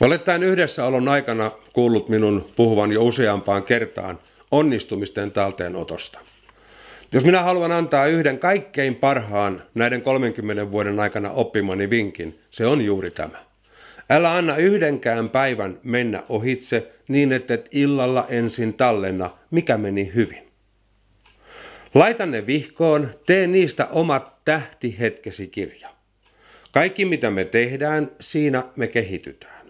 Olet tämän yhdessäolon aikana kuullut minun puhuvan jo useampaan kertaan onnistumisten talteenotosta. Jos minä haluan antaa yhden kaikkein parhaan näiden 30 vuoden aikana oppimani vinkin, se on juuri tämä. Älä anna yhdenkään päivän mennä ohitse niin, että et illalla ensin tallenna, mikä meni hyvin. Laita ne vihkoon, tee niistä omat tähtihetkesi kirja. Kaikki mitä me tehdään, siinä me kehitytään.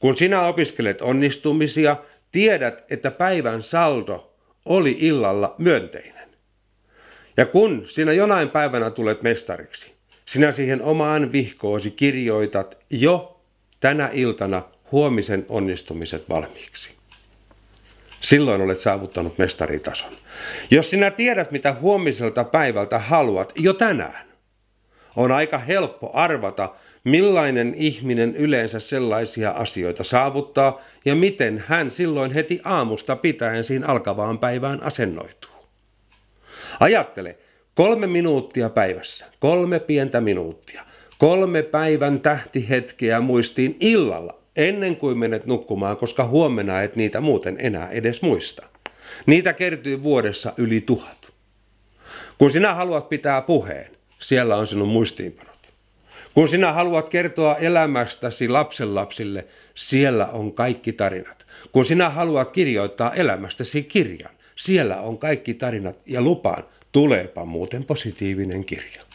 Kun sinä opiskelet onnistumisia, tiedät, että päivän saldo oli illalla myönteinen. Ja kun sinä jonain päivänä tulet mestariksi, sinä siihen omaan vihkoosi kirjoitat jo tänä iltana huomisen onnistumiset valmiiksi. Silloin olet saavuttanut mestaritason. Jos sinä tiedät, mitä huomiselta päivältä haluat jo tänään, on aika helppo arvata, millainen ihminen yleensä sellaisia asioita saavuttaa ja miten hän silloin heti aamusta pitäen siinä alkavaan päivään asennoituu. Ajattele, kolme minuuttia päivässä, kolme pientä minuuttia, kolme päivän tähtihetkeä muistiin illalla ennen kuin menet nukkumaan, koska huomenna et niitä muuten enää edes muista. Niitä kertyy vuodessa yli tuhat. Kun sinä haluat pitää puheen, siellä on sinun muistiinpanot. Kun sinä haluat kertoa elämästäsi lapsenlapsille, siellä on kaikki tarinat. Kun sinä haluat kirjoittaa elämästäsi kirjan, siellä on kaikki tarinat ja lupaan, tuleepa muuten positiivinen kirja.